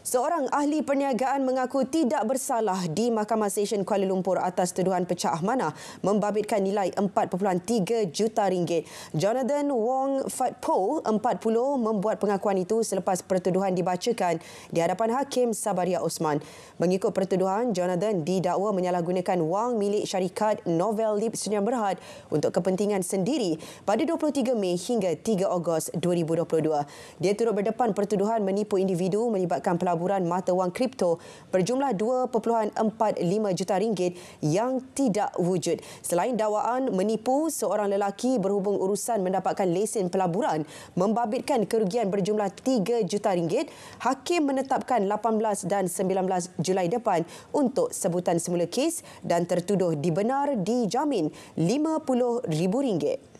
Seorang ahli perniagaan mengaku tidak bersalah di Mahkamah Stesen Kuala Lumpur atas tuduhan pecah mana membabitkan nilai 4.3 juta ringgit. Jonathan Wong Fat Po, 40, membuat pengakuan itu selepas pertuduhan dibacakan di hadapan Hakim Sabaria Osman. Mengikut pertuduhan, Jonathan didakwa menyalahgunakan wang milik syarikat Novel Lip Sdn Berhad untuk kepentingan sendiri pada 23 Mei hingga 3 Ogos 2022. Dia turut berdepan pertuduhan menipu individu melibatkan pelanggan pelaburan mata wang kripto berjumlah 2.45 juta ringgit yang tidak wujud. Selain dakwaan menipu seorang lelaki berhubung urusan mendapatkan lesen pelaburan membabitkan kerugian berjumlah 3 juta ringgit, hakim menetapkan 18 dan 19 Julai depan untuk sebutan semula kes dan tertuduh dibenar dijamin ribu ringgit.